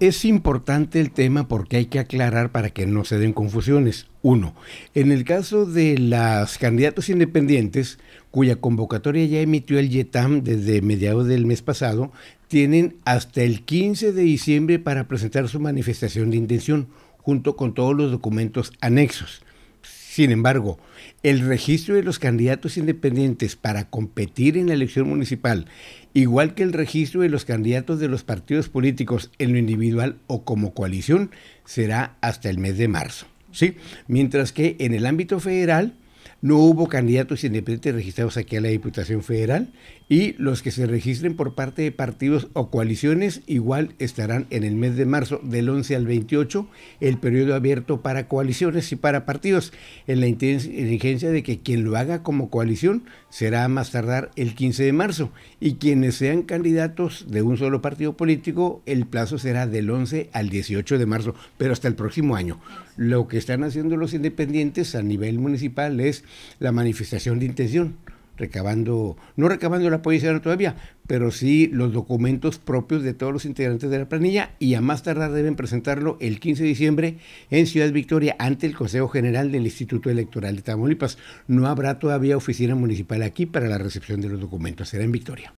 Es importante el tema porque hay que aclarar para que no se den confusiones. Uno, en el caso de las candidatos independientes, cuya convocatoria ya emitió el YETAM desde mediados del mes pasado, tienen hasta el 15 de diciembre para presentar su manifestación de intención, junto con todos los documentos anexos. Sin embargo, el registro de los candidatos independientes para competir en la elección municipal, igual que el registro de los candidatos de los partidos políticos en lo individual o como coalición, será hasta el mes de marzo. ¿sí? Mientras que en el ámbito federal, no hubo candidatos independientes registrados aquí a la Diputación Federal y los que se registren por parte de partidos o coaliciones igual estarán en el mes de marzo del 11 al 28, el periodo abierto para coaliciones y para partidos, en la inteligencia de que quien lo haga como coalición será a más tardar el 15 de marzo y quienes sean candidatos de un solo partido político, el plazo será del 11 al 18 de marzo, pero hasta el próximo año. Lo que están haciendo los independientes a nivel municipal es la manifestación de intención, recabando, no recabando la policía todavía, pero sí los documentos propios de todos los integrantes de la planilla y a más tardar deben presentarlo el 15 de diciembre en Ciudad Victoria ante el Consejo General del Instituto Electoral de Tamaulipas. No habrá todavía oficina municipal aquí para la recepción de los documentos, será en Victoria.